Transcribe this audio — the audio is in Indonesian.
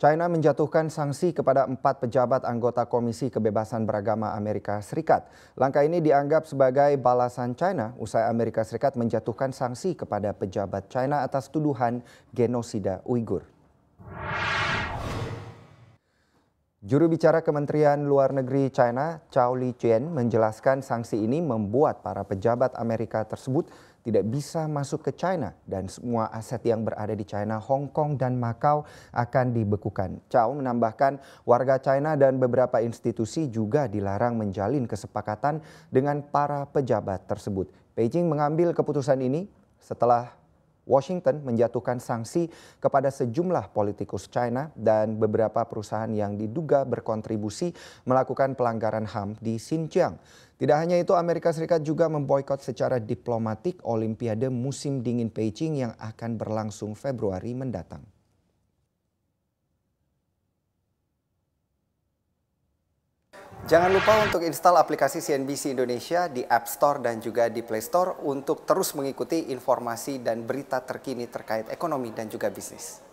China menjatuhkan sanksi kepada empat pejabat anggota Komisi Kebebasan Beragama Amerika Serikat. Langkah ini dianggap sebagai balasan China usai Amerika Serikat menjatuhkan sanksi kepada pejabat China atas tuduhan genosida Uighur. Juru bicara Kementerian Luar Negeri China, Chao Li Chen, menjelaskan sanksi ini membuat para pejabat Amerika tersebut tidak bisa masuk ke China dan semua aset yang berada di China, Hong Kong dan Makau akan dibekukan. Chao menambahkan warga China dan beberapa institusi juga dilarang menjalin kesepakatan dengan para pejabat tersebut. Beijing mengambil keputusan ini setelah Washington menjatuhkan sanksi kepada sejumlah politikus China dan beberapa perusahaan yang diduga berkontribusi melakukan pelanggaran HAM di Xinjiang. Tidak hanya itu, Amerika Serikat juga memboikot secara diplomatik Olimpiade musim dingin Beijing yang akan berlangsung Februari mendatang. Jangan lupa untuk install aplikasi CNBC Indonesia di App Store dan juga di Play Store untuk terus mengikuti informasi dan berita terkini terkait ekonomi dan juga bisnis.